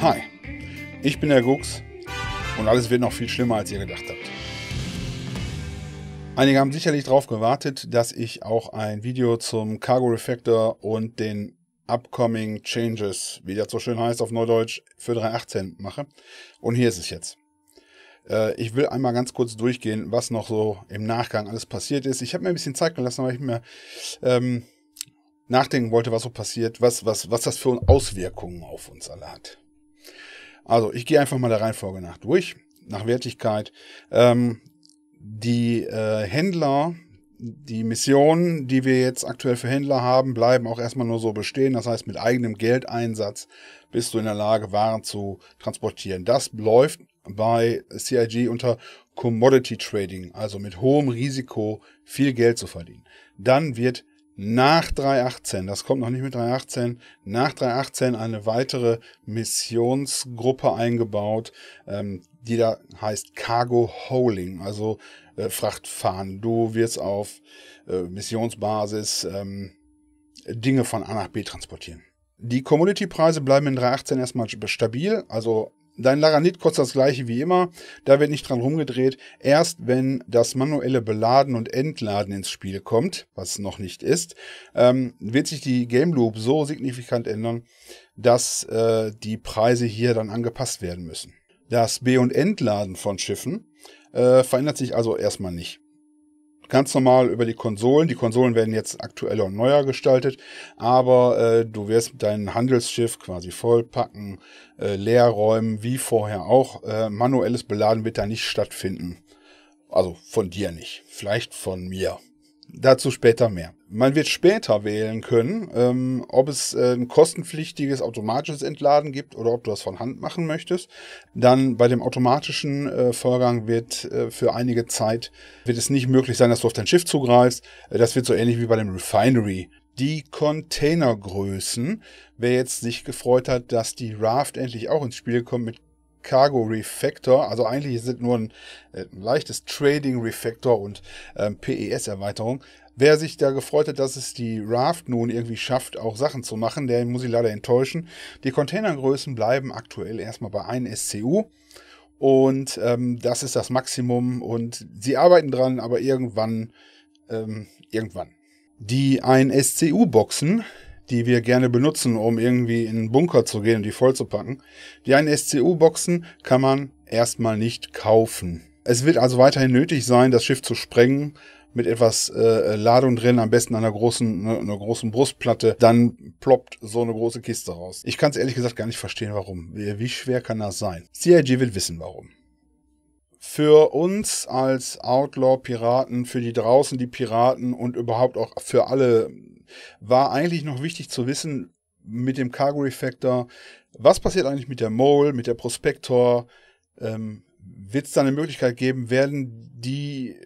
Hi, ich bin der Gux und alles wird noch viel schlimmer, als ihr gedacht habt. Einige haben sicherlich darauf gewartet, dass ich auch ein Video zum Cargo Refactor und den Upcoming Changes, wie das so schön heißt auf Neudeutsch, für 3.18 mache. Und hier ist es jetzt. Äh, ich will einmal ganz kurz durchgehen, was noch so im Nachgang alles passiert ist. Ich habe mir ein bisschen Zeit gelassen, weil ich mir ähm, nachdenken wollte, was so passiert, was, was, was das für Auswirkungen auf uns alle hat. Also ich gehe einfach mal der Reihenfolge nach durch, nach Wertigkeit. Ähm, die äh, Händler, die Missionen, die wir jetzt aktuell für Händler haben, bleiben auch erstmal nur so bestehen. Das heißt, mit eigenem Geldeinsatz bist du in der Lage, Waren zu transportieren. Das läuft bei CIG unter Commodity Trading, also mit hohem Risiko viel Geld zu verdienen. Dann wird nach 3.18, das kommt noch nicht mit 3.18, nach 3.18 eine weitere Missionsgruppe eingebaut, ähm, die da heißt Cargo Holding, also äh, Frachtfahren. Du wirst auf äh, Missionsbasis ähm, Dinge von A nach B transportieren. Die Commodity-Preise bleiben in 3.18 erstmal stabil, also Dein Laranit kostet das gleiche wie immer, da wird nicht dran rumgedreht. Erst wenn das manuelle Beladen und Entladen ins Spiel kommt, was noch nicht ist, ähm, wird sich die Game Loop so signifikant ändern, dass äh, die Preise hier dann angepasst werden müssen. Das B- und Entladen von Schiffen äh, verändert sich also erstmal nicht ganz normal über die Konsolen. Die Konsolen werden jetzt aktueller und neuer gestaltet, aber äh, du wirst dein Handelsschiff quasi vollpacken, äh, leer räumen, wie vorher auch. Äh, manuelles Beladen wird da nicht stattfinden. Also von dir nicht, vielleicht von mir. Dazu später mehr. Man wird später wählen können, ähm, ob es äh, ein kostenpflichtiges automatisches Entladen gibt oder ob du das von Hand machen möchtest. Dann bei dem automatischen äh, Vorgang wird äh, für einige Zeit wird es nicht möglich sein, dass du auf dein Schiff zugreifst. Äh, das wird so ähnlich wie bei dem Refinery. Die Containergrößen. Wer jetzt sich gefreut hat, dass die Raft endlich auch ins Spiel kommt mit Cargo Refactor. Also eigentlich sind es nur ein, äh, ein leichtes Trading Refactor und ähm, PES-Erweiterung. Wer sich da gefreut hat, dass es die Raft nun irgendwie schafft, auch Sachen zu machen, der muss ich leider enttäuschen. Die Containergrößen bleiben aktuell erstmal bei 1 SCU. Und ähm, das ist das Maximum. Und sie arbeiten dran, aber irgendwann, ähm, irgendwann. Die 1 SCU-Boxen die wir gerne benutzen, um irgendwie in einen Bunker zu gehen und die vollzupacken. Die einen SCU-Boxen kann man erstmal nicht kaufen. Es wird also weiterhin nötig sein, das Schiff zu sprengen, mit etwas äh, Ladung drin, am besten einer großen, ne, einer großen Brustplatte, dann ploppt so eine große Kiste raus. Ich kann es ehrlich gesagt gar nicht verstehen, warum. Wie, wie schwer kann das sein? CIG wird wissen, warum. Für uns als Outlaw-Piraten, für die draußen die Piraten und überhaupt auch für alle war eigentlich noch wichtig zu wissen mit dem Cargo Refactor, was passiert eigentlich mit der Mole, mit der Prospector? Ähm, Wird es da eine Möglichkeit geben, werden die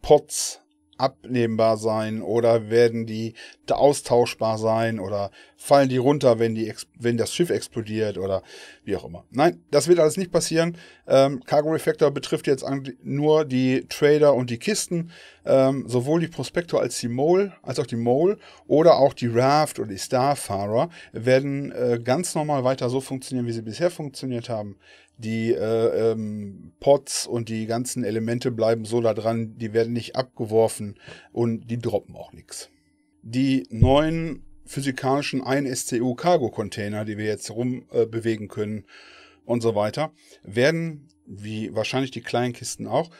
Pots abnehmbar sein oder werden die austauschbar sein oder fallen die runter, wenn, die, wenn das Schiff explodiert oder wie auch immer. Nein, das wird alles nicht passieren. Ähm, Cargo Refactor betrifft jetzt nur die Trader und die Kisten, ähm, sowohl die Prospector als die Mole, als auch die Mole oder auch die Raft oder die Starfarer werden äh, ganz normal weiter so funktionieren, wie sie bisher funktioniert haben die äh, ähm, Pots und die ganzen Elemente bleiben so da dran, die werden nicht abgeworfen und die droppen auch nichts. Die neuen physikalischen 1 scu Cargo Container, die wir jetzt rumbewegen äh, können und so weiter, werden, wie wahrscheinlich die kleinen Kisten auch,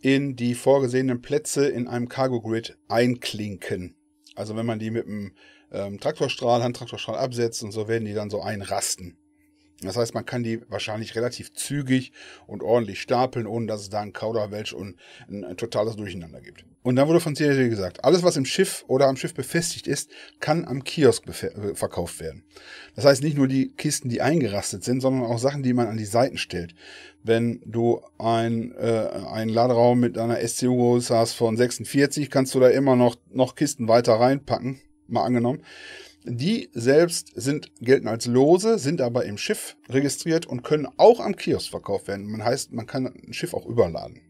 in die vorgesehenen Plätze in einem Cargo Grid einklinken. Also wenn man die mit einem ähm, Traktorstrahl, Handtraktorstrahl absetzt und so werden die dann so einrasten. Das heißt, man kann die wahrscheinlich relativ zügig und ordentlich stapeln, ohne dass es da ein Kauderwelsch und ein, ein, totales Durcheinander gibt. Und dann wurde von CRT gesagt, alles, was im Schiff oder am Schiff befestigt ist, kann am Kiosk äh, verkauft werden. Das heißt, nicht nur die Kisten, die eingerastet sind, sondern auch Sachen, die man an die Seiten stellt. Wenn du ein, äh, einen Laderaum mit einer SCU hast von 46, kannst du da immer noch, noch Kisten weiter reinpacken, mal angenommen. Die selbst sind, gelten als Lose, sind aber im Schiff registriert und können auch am Kiosk verkauft werden. Man heißt, man kann ein Schiff auch überladen.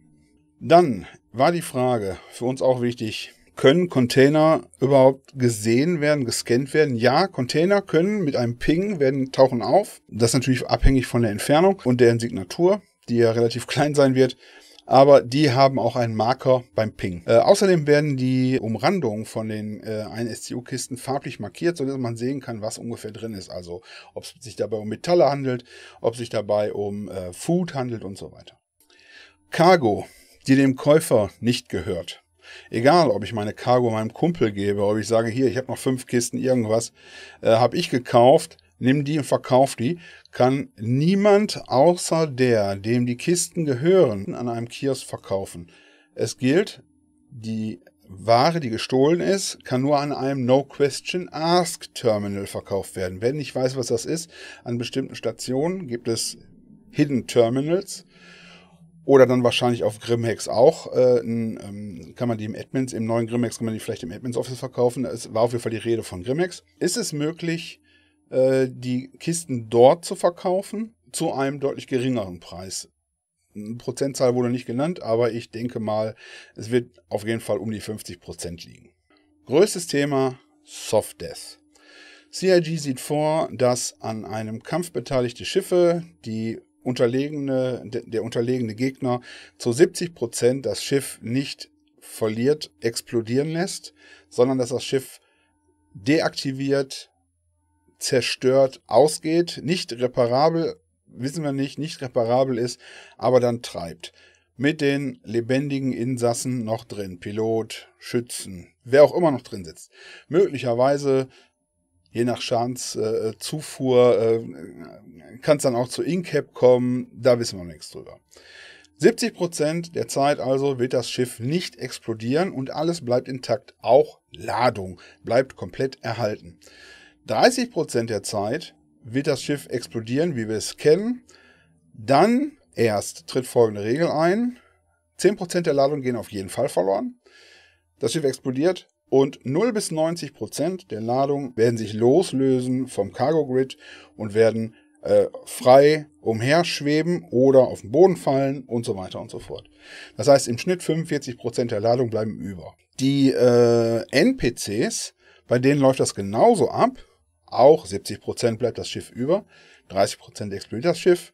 Dann war die Frage, für uns auch wichtig, können Container überhaupt gesehen werden, gescannt werden? Ja, Container können mit einem Ping werden, tauchen auf. Das ist natürlich abhängig von der Entfernung und deren Signatur, die ja relativ klein sein wird aber die haben auch einen Marker beim Ping. Äh, außerdem werden die Umrandungen von den äh, ein stu kisten farblich markiert, sodass man sehen kann, was ungefähr drin ist. Also ob es sich dabei um Metalle handelt, ob es sich dabei um äh, Food handelt und so weiter. Cargo, die dem Käufer nicht gehört. Egal, ob ich meine Cargo meinem Kumpel gebe, ob ich sage, hier, ich habe noch fünf Kisten irgendwas, äh, habe ich gekauft, nimm die und verkauf die, kann niemand außer der, dem die Kisten gehören, an einem Kiosk verkaufen. Es gilt, die Ware, die gestohlen ist, kann nur an einem No Question Ask Terminal verkauft werden. Wenn ich weiß, was das ist, an bestimmten Stationen gibt es Hidden Terminals oder dann wahrscheinlich auf Grimhex auch. Äh, ähm, kann man die im Admins, im neuen Grimhex kann man die vielleicht im Admins Office verkaufen. Es war auf jeden Fall die Rede von Grimhex. Ist es möglich, äh, die Kisten dort zu verkaufen zu einem deutlich geringeren Preis. Eine Prozentzahl wurde nicht genannt, aber ich denke mal, es wird auf jeden Fall um die 50 Prozent liegen. Größtes Thema Soft Death. CIG sieht vor, dass an einem Kampf beteiligte Schiffe die unterlegene, der unterlegene Gegner zu 70 Prozent das Schiff nicht verliert, explodieren lässt, sondern dass das Schiff deaktiviert, zerstört ausgeht, nicht reparabel, wissen wir nicht, nicht reparabel ist, aber dann treibt. Mit den lebendigen Insassen noch drin, Pilot, Schützen, wer auch immer noch drin sitzt. Möglicherweise je nach Schadenszufuhr äh, äh, äh kann es dann auch zu Incap kommen, da wissen wir nichts drüber. 70% der Zeit also wird das Schiff nicht explodieren und alles bleibt intakt, auch Ladung bleibt komplett erhalten. 30% der Zeit wird das Schiff explodieren, wie wir es kennen. Dann erst tritt folgende Regel ein. 10% der Ladung gehen auf jeden Fall verloren. Das Schiff explodiert und 0 bis 90% der Ladung werden sich loslösen vom Cargo Grid und werden äh, frei umherschweben oder auf den Boden fallen und so weiter und so fort. Das heißt, im Schnitt 45% der Ladung bleiben über. Die äh, NPCs, bei denen läuft das genauso ab auch. 70% bleibt das Schiff über, 30% explodiert das Schiff.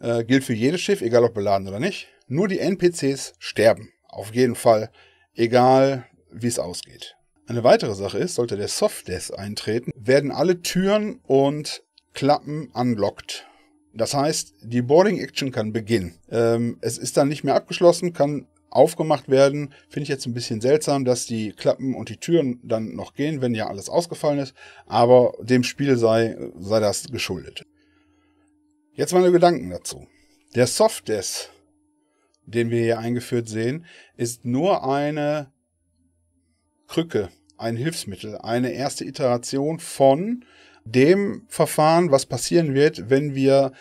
Äh, gilt für jedes Schiff, egal ob beladen oder nicht. Nur die NPCs sterben. Auf jeden Fall, egal wie es ausgeht. Eine weitere Sache ist, sollte der Soft Death eintreten, werden alle Türen und Klappen unlocked. Das heißt, die Boarding Action kann beginnen. Ähm, es ist dann nicht mehr abgeschlossen, kann aufgemacht werden. Finde ich jetzt ein bisschen seltsam, dass die Klappen und die Türen dann noch gehen, wenn ja alles ausgefallen ist. Aber dem Spiel sei, sei das geschuldet. Jetzt meine Gedanken dazu. Der Softdesk, den wir hier eingeführt sehen, ist nur eine Krücke, ein Hilfsmittel, eine erste Iteration von dem Verfahren, was passieren wird, wenn wir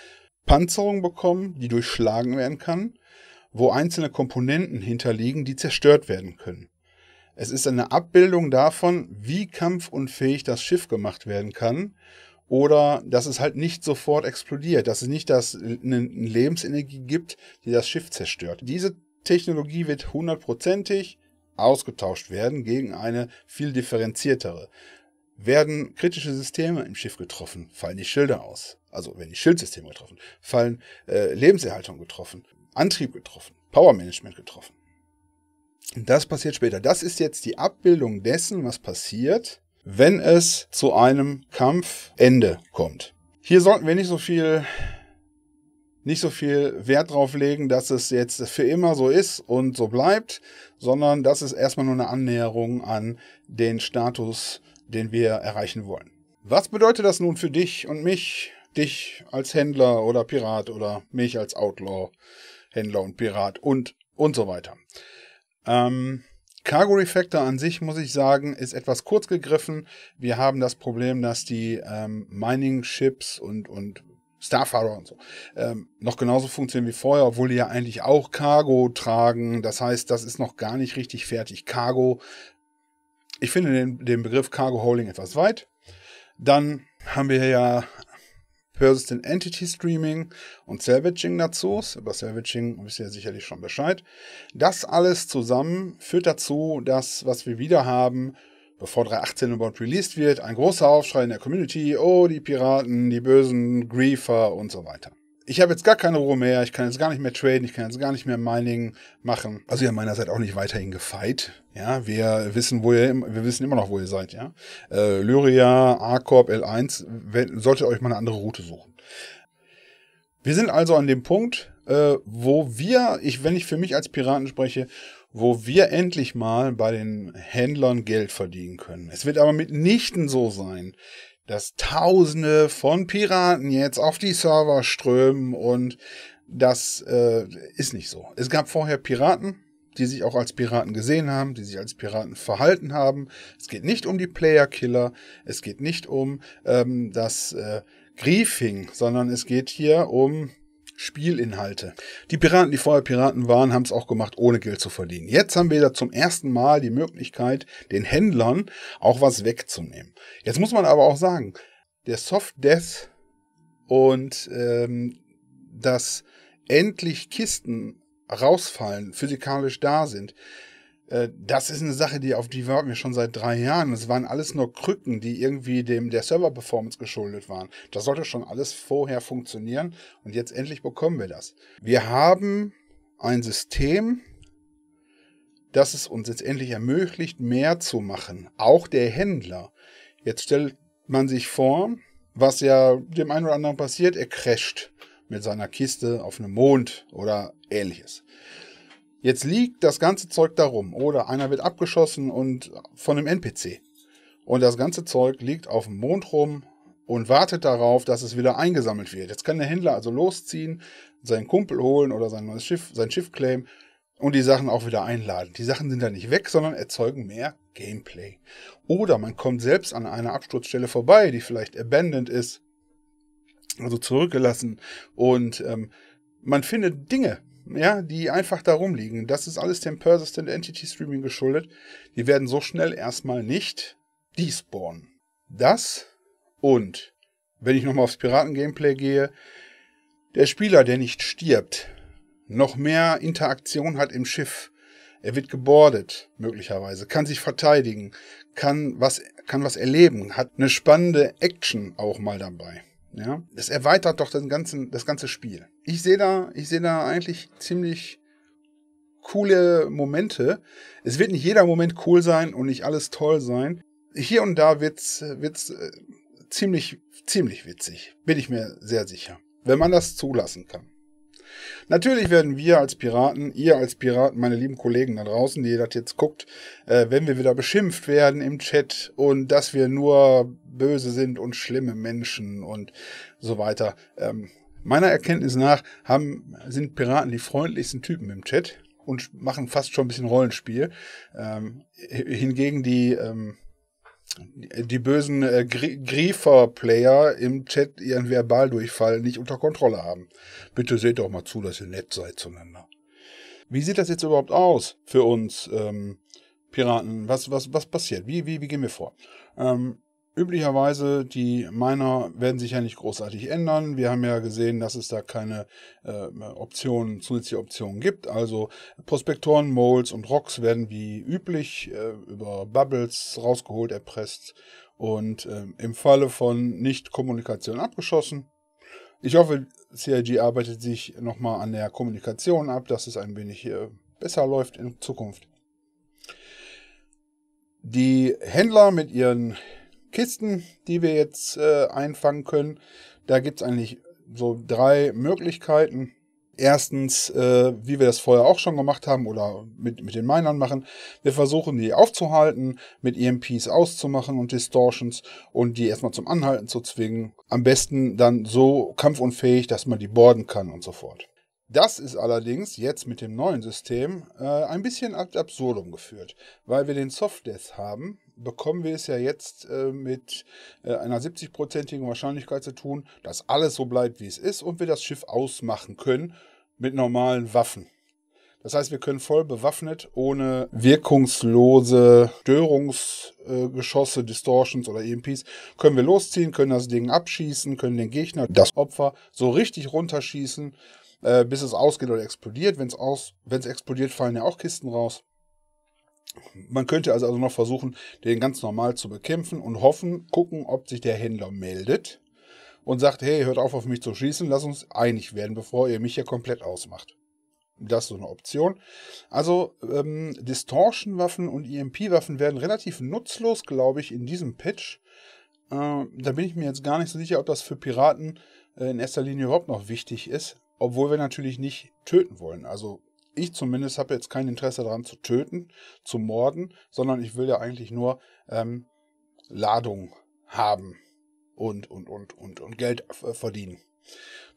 Panzerung bekommen, die durchschlagen werden kann, wo einzelne Komponenten hinterliegen, die zerstört werden können. Es ist eine Abbildung davon, wie kampfunfähig das Schiff gemacht werden kann oder dass es halt nicht sofort explodiert, dass es nicht das, eine Lebensenergie gibt, die das Schiff zerstört. Diese Technologie wird hundertprozentig ausgetauscht werden gegen eine viel differenziertere. Werden kritische Systeme im Schiff getroffen, fallen die Schilder aus. Also wenn die Schildsysteme getroffen, fallen äh, Lebenserhaltung getroffen. Antrieb getroffen, Powermanagement getroffen. das passiert später. Das ist jetzt die Abbildung dessen, was passiert, wenn es zu einem Kampfende kommt. Hier sollten wir nicht so viel nicht so viel Wert drauf legen, dass es jetzt für immer so ist und so bleibt, sondern das ist erstmal nur eine Annäherung an den Status, den wir erreichen wollen. Was bedeutet das nun für dich und mich, dich als Händler oder Pirat oder mich als Outlaw Händler und Pirat und und so weiter. Ähm, Cargo Refactor an sich, muss ich sagen, ist etwas kurz gegriffen. Wir haben das Problem, dass die ähm, Mining-Ships und, und Starfarer und so ähm, noch genauso funktionieren wie vorher, obwohl die ja eigentlich auch Cargo tragen. Das heißt, das ist noch gar nicht richtig fertig. Cargo, ich finde den, den Begriff Cargo Holding etwas weit. Dann haben wir ja persistent Entity Streaming und Salvaging dazu. Über Salvaging wisst ihr sicherlich schon Bescheid. Das alles zusammen führt dazu, dass was wir wieder haben, bevor 3.18 überhaupt released wird, ein großer Aufschrei in der Community, oh, die Piraten, die bösen Griefer und so weiter ich habe jetzt gar keine Ruhe mehr, ich kann jetzt gar nicht mehr traden, ich kann jetzt gar nicht mehr Mining machen. Also ihr meinerseits auch nicht weiterhin gefeit. Ja, wir wissen, wo ihr, wir wissen immer noch, wo ihr seid, ja. Äh, Lyria, A-Corp, L1, solltet ihr euch mal eine andere Route suchen. Wir sind also an dem Punkt, äh, wo wir, ich, wenn ich für mich als Piraten spreche, wo wir endlich mal bei den Händlern Geld verdienen können. Es wird aber mitnichten so sein, dass Tausende von Piraten jetzt auf die Server strömen und das äh, ist nicht so. Es gab vorher Piraten, die sich auch als Piraten gesehen haben, die sich als Piraten verhalten haben. Es geht nicht um die Player-Killer, es geht nicht um ähm, das äh, Griefing, sondern es geht hier um Spielinhalte. Die Piraten, die vorher Piraten waren, haben es auch gemacht, ohne Geld zu verdienen. Jetzt haben wir da zum ersten Mal die Möglichkeit, den Händlern auch was wegzunehmen. Jetzt muss man aber auch sagen, der Soft Death und ähm, dass endlich Kisten rausfallen, physikalisch da sind, äh, das ist eine Sache, die auf die warten wir schon seit drei Jahren. Es waren alles nur Krücken, die irgendwie dem der Server-Performance geschuldet waren. Das sollte schon alles vorher funktionieren und jetzt endlich bekommen wir das. Wir haben ein System, das es uns jetzt endlich ermöglicht, mehr zu machen. Auch der Händler. Jetzt stellt man sich vor, was ja dem einen oder anderen passiert, er crasht mit seiner Kiste auf einem Mond oder ähnliches. Jetzt liegt das ganze Zeug da rum. oder einer wird abgeschossen und von einem NPC. Und das ganze Zeug liegt auf dem Mond rum und wartet darauf, dass es wieder eingesammelt wird. Jetzt kann der Händler also losziehen, seinen Kumpel holen oder sein neues Schiff, sein Schiff claimen und die Sachen auch wieder einladen. Die Sachen sind da nicht weg, sondern erzeugen mehr Gameplay. Oder man kommt selbst an einer Absturzstelle vorbei, die vielleicht abandoned ist, also zurückgelassen und ähm, man findet Dinge, ja, die einfach da rumliegen. Das ist alles dem Persistent Entity Streaming geschuldet. Die werden so schnell erstmal nicht despawnen. Das und, wenn ich nochmal aufs Piraten-Gameplay gehe, der Spieler, der nicht stirbt, noch mehr Interaktion hat im Schiff. Er wird gebordet, möglicherweise, kann sich verteidigen, kann was, kann was erleben, hat eine spannende Action auch mal dabei. Ja, das erweitert doch den ganzen, das ganze Spiel. Ich sehe da, ich da eigentlich ziemlich coole Momente. Es wird nicht jeder Moment cool sein und nicht alles toll sein. Hier und da wird's, wird's äh, ziemlich, ziemlich witzig. Bin ich mir sehr sicher. Wenn man das zulassen kann. Natürlich werden wir als Piraten, ihr als Piraten, meine lieben Kollegen da draußen, die das jetzt guckt, äh, wenn wir wieder beschimpft werden im Chat und dass wir nur böse sind und schlimme Menschen und so weiter. Ähm, meiner Erkenntnis nach haben, sind Piraten die freundlichsten Typen im Chat und machen fast schon ein bisschen Rollenspiel. Ähm, hingegen die, ähm, die bösen äh, Griefer-Player im Chat ihren Verbaldurchfall nicht unter Kontrolle haben. Bitte seht doch mal zu, dass ihr nett seid zueinander. Wie sieht das jetzt überhaupt aus für uns ähm, Piraten? Was, was, was passiert? Wie, wie, wie gehen wir vor? Ähm, Üblicherweise, die Miner werden sich ja nicht großartig ändern. Wir haben ja gesehen, dass es da keine äh, Optionen, zusätzliche Optionen gibt. Also Prospektoren, Moles und Rocks werden wie üblich äh, über Bubbles rausgeholt, erpresst und äh, im Falle von Nicht-Kommunikation abgeschossen. Ich hoffe, CIG arbeitet sich nochmal an der Kommunikation ab, dass es ein wenig äh, besser läuft in Zukunft. Die Händler mit ihren Kisten, die wir jetzt äh, einfangen können. Da gibt es eigentlich so drei Möglichkeiten. Erstens, äh, wie wir das vorher auch schon gemacht haben oder mit, mit den Minern machen. Wir versuchen, die aufzuhalten, mit EMPs auszumachen und Distortions und die erstmal zum Anhalten zu zwingen. Am besten dann so kampfunfähig, dass man die borden kann und so fort. Das ist allerdings jetzt mit dem neuen System äh, ein bisschen ad absurdum geführt, weil wir den Soft Death haben bekommen wir es ja jetzt äh, mit äh, einer 70-prozentigen Wahrscheinlichkeit zu tun, dass alles so bleibt, wie es ist und wir das Schiff ausmachen können mit normalen Waffen. Das heißt, wir können voll bewaffnet, ohne wirkungslose Störungsgeschosse, äh, Distortions oder EMPs, können wir losziehen, können das Ding abschießen, können den Gegner, das Opfer, so richtig runterschießen, äh, bis es ausgeht oder explodiert. Wenn es explodiert, fallen ja auch Kisten raus. Man könnte also, also, noch versuchen, den ganz normal zu bekämpfen und hoffen, gucken, ob sich der Händler meldet und sagt, hey, hört auf auf mich zu schießen, lass uns einig werden, bevor ihr mich hier komplett ausmacht. Das ist so eine Option. Also ähm, Distortion-Waffen und EMP-Waffen werden relativ nutzlos, glaube ich, in diesem Patch. Äh, da bin ich mir jetzt gar nicht so sicher, ob das für Piraten äh, in erster Linie überhaupt noch wichtig ist. Obwohl wir natürlich nicht töten wollen. Also ich zumindest habe jetzt kein Interesse daran zu töten, zu morden, sondern ich will ja eigentlich nur ähm, Ladung haben und, und, und, und, und Geld äh, verdienen.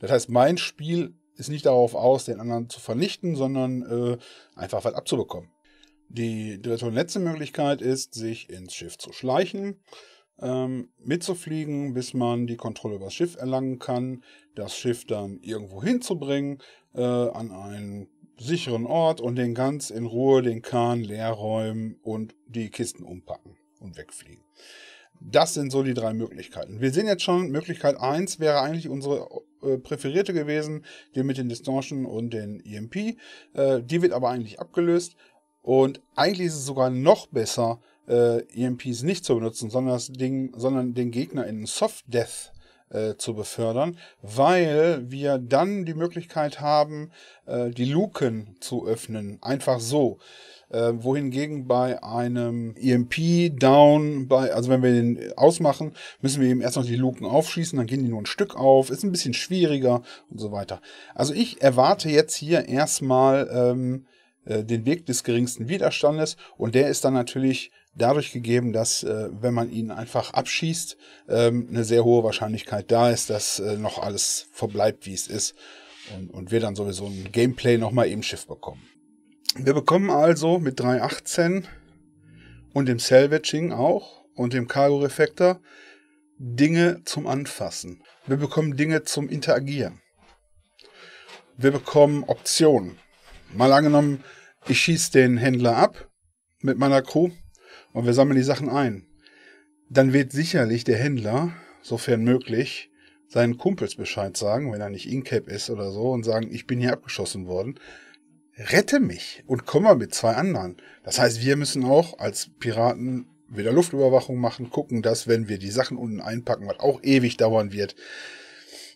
Das heißt, mein Spiel ist nicht darauf aus, den anderen zu vernichten, sondern äh, einfach was abzubekommen. Die dritte und letzte Möglichkeit ist, sich ins Schiff zu schleichen, ähm, mitzufliegen, bis man die Kontrolle über das Schiff erlangen kann, das Schiff dann irgendwo hinzubringen, äh, an einen sicheren Ort und den ganz in Ruhe den Kahn leer räumen und die Kisten umpacken und wegfliegen. Das sind so die drei Möglichkeiten. Wir sehen jetzt schon, Möglichkeit 1 wäre eigentlich unsere äh, präferierte gewesen, die mit den Distortion und den EMP. Äh, die wird aber eigentlich abgelöst. Und eigentlich ist es sogar noch besser, äh, EMPs nicht zu benutzen, sondern, Ding, sondern den Gegner in Soft Death äh, zu befördern, weil wir dann die Möglichkeit haben, äh, die Luken zu öffnen, einfach so. Äh, wohingegen bei einem EMP down, bei, also wenn wir den ausmachen, müssen wir eben erst noch die Luken aufschießen, dann gehen die nur ein Stück auf, ist ein bisschen schwieriger und so weiter. Also ich erwarte jetzt hier erstmal ähm, äh, den Weg des geringsten Widerstandes und der ist dann natürlich dadurch gegeben, dass äh, wenn man ihn einfach abschießt, ähm, eine sehr hohe Wahrscheinlichkeit da ist, dass äh, noch alles verbleibt, wie es ist. Und, und wir dann sowieso ein Gameplay nochmal im Schiff bekommen. Wir bekommen also mit 3.18 und dem Salvaging auch und dem Cargo Refactor Dinge zum Anfassen. Wir bekommen Dinge zum Interagieren. Wir bekommen Optionen. Mal angenommen, ich schieße den Händler ab mit meiner Crew, und wir sammeln die Sachen ein. Dann wird sicherlich der Händler, sofern möglich, seinen Kumpels Bescheid sagen, wenn er nicht Incap ist oder so, und sagen, ich bin hier abgeschossen worden. Rette mich und komm mal mit zwei anderen. Das heißt, wir müssen auch als Piraten wieder Luftüberwachung machen, gucken, dass, wenn wir die Sachen unten einpacken, was auch ewig dauern wird,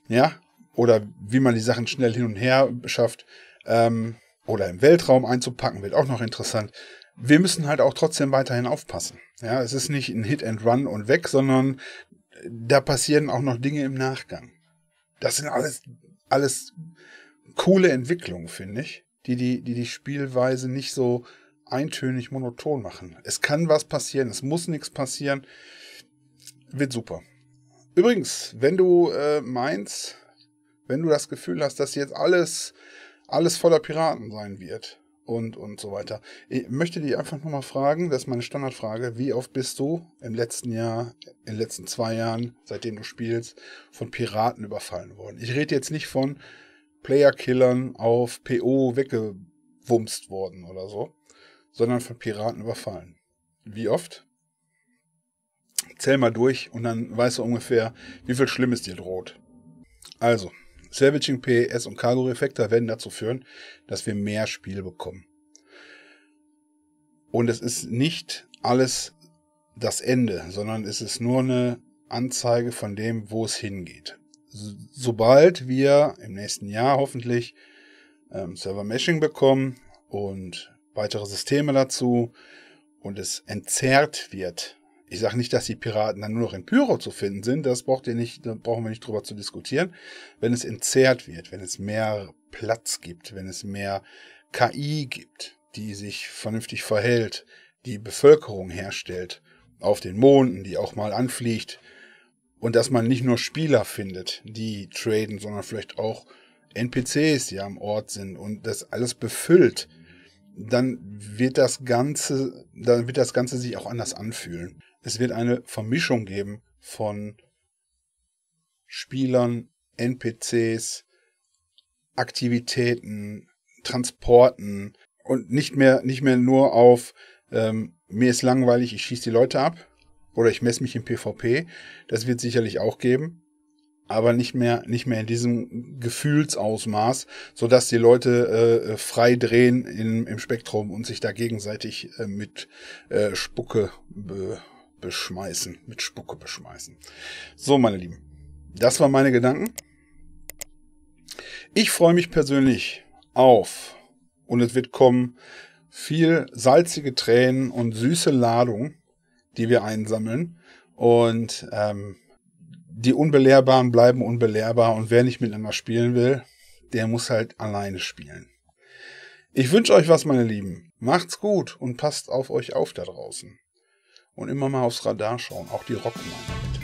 ja, oder wie man die Sachen schnell hin und her schafft, ähm, oder im Weltraum einzupacken, wird auch noch interessant wir müssen halt auch trotzdem weiterhin aufpassen. Ja, es ist nicht ein Hit and Run und weg, sondern da passieren auch noch Dinge im Nachgang. Das sind alles, alles coole Entwicklungen, finde ich, die die, die die Spielweise nicht so eintönig monoton machen. Es kann was passieren, es muss nichts passieren. Wird super. Übrigens, wenn du äh, meinst, wenn du das Gefühl hast, dass jetzt alles, alles voller Piraten sein wird, und, und so weiter. Ich möchte dich einfach nochmal fragen, das ist meine Standardfrage, wie oft bist du im letzten Jahr, in den letzten zwei Jahren, seitdem du spielst, von Piraten überfallen worden? Ich rede jetzt nicht von Player-Killern auf PO weggewumst worden oder so, sondern von Piraten überfallen. Wie oft? Zähl mal durch und dann weißt du ungefähr, wie viel Schlimmes dir droht. Also, Savaging PS und Cargo-Effekte werden dazu führen, dass wir mehr Spiel bekommen. Und es ist nicht alles das Ende, sondern es ist nur eine Anzeige von dem, wo es hingeht. Sobald wir im nächsten Jahr hoffentlich ähm, Server Meshing bekommen und weitere Systeme dazu und es entzerrt wird, ich sage nicht, dass die Piraten dann nur noch in Pyro zu finden sind. Das braucht ihr nicht, da brauchen wir nicht drüber zu diskutieren. Wenn es entzerrt wird, wenn es mehr Platz gibt, wenn es mehr KI gibt, die sich vernünftig verhält, die Bevölkerung herstellt, auf den Monden, die auch mal anfliegt, und dass man nicht nur Spieler findet, die traden, sondern vielleicht auch NPCs, die am Ort sind und das alles befüllt, dann wird das Ganze, dann wird das Ganze sich auch anders anfühlen es wird eine Vermischung geben von Spielern, NPCs, Aktivitäten, Transporten und nicht mehr, nicht mehr nur auf, ähm, mir ist langweilig, ich schieße die Leute ab oder ich messe mich im PvP. Das wird sicherlich auch geben, aber nicht mehr, nicht mehr in diesem Gefühlsausmaß, sodass die Leute äh, frei drehen in, im Spektrum und sich da gegenseitig äh, mit äh, Spucke be beschmeißen, mit Spucke beschmeißen. So, meine Lieben, das waren meine Gedanken. Ich freue mich persönlich auf, und es wird kommen, viel salzige Tränen und süße Ladung, die wir einsammeln. Und ähm, die Unbelehrbaren bleiben unbelehrbar und wer nicht miteinander spielen will, der muss halt alleine spielen. Ich wünsche euch was, meine Lieben. Macht's gut und passt auf euch auf da draußen und immer mal aufs Radar schauen, auch die Rockmann.